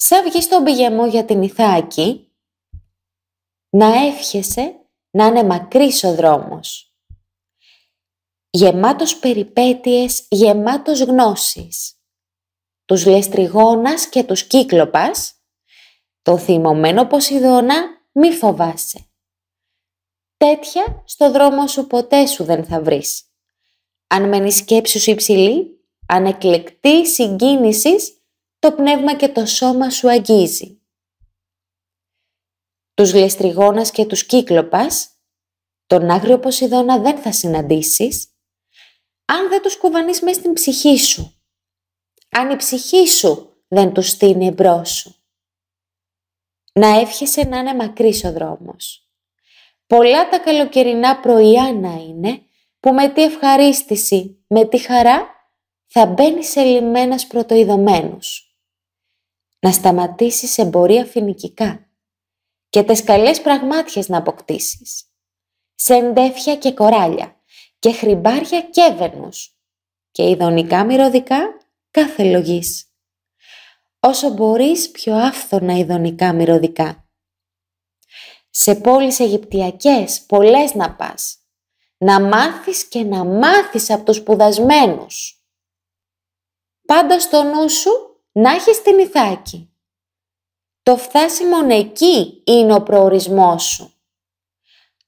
Σαν βγει στον πηγαιμό για την Ιθάκη, να εύχεσαι να είναι μακρύς ο δρόμος. Γεμάτος περιπέτειες, γεμάτος γνώσεις. Τους λεστριγόνας και τους κύκλοπας, το θυμωμένο Ποσειδώνα μη φοβάσαι. Τέτοια στο δρόμο σου ποτέ σου δεν θα βρεις. Αν μένεις σκέψη σου υψηλή, ανεκλεκτή συγκίνησης το πνεύμα και το σώμα σου αγγίζει. Τους λεστριγόνας και τους κύκλοπας, τον άγριο Ποσειδώνα δεν θα συναντήσεις, αν δεν τους κουβανείς μέσα στην ψυχή σου. Αν η ψυχή σου δεν τους στείνει εμπρός σου. Να εύχεσαι να είναι μακρύς ο δρόμος. Πολλά τα καλοκαιρινά πρωιά να είναι, που με τη ευχαρίστηση, με τη χαρά, θα μπαίνεις σε λιμένας πρωτοειδωμένους να σταματήσεις εμπορία φοινικικά και τες καλές πραγμάτιες να αποκτήσεις, σε εντεύχια και κοράλια και χρυμπάρια και και ειδονικά μυρωδικά κάθε λογής. Όσο μπορείς πιο άφθονα ειδονικά μυρωδικά. Σε πόλεις Αιγυπτιακές πολλές να πας. Να μάθεις και να μάθεις από τους σπουδασμένους. Πάντα στο νου σου να έχεις την Ιθάκη. Το φτασιμο εκεί είναι ο προορισμός σου.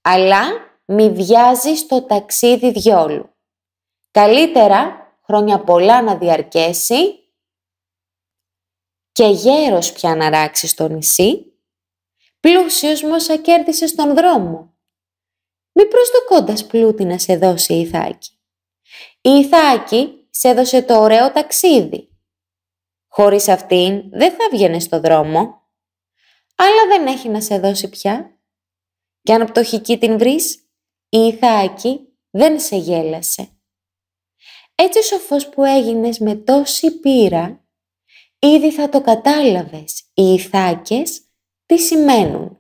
Αλλά μη βιάζεις το ταξίδι διόλου. Καλύτερα χρόνια πολλά να διαρκέσει και γέρος πια να ράξει στο νησί, πλούσιος μόσα κέρδισε στον δρόμο. Μη προσδοκώντας πλούτη να σε δώσει η Ιθάκη. Η Ιθάκη σε έδωσε το ωραίο ταξίδι Χωρίς αυτήν δεν θα βγαίνε στο δρόμο. Αλλά δεν έχει να σε δώσει πια. Κι αν πτωχική την βρεις, η Ιθάκη δεν σε γέλασε. Έτσι σοφός που έγινες με τόση πείρα, ήδη θα το κατάλαβες οι Ιθάκες τι σημαίνουν.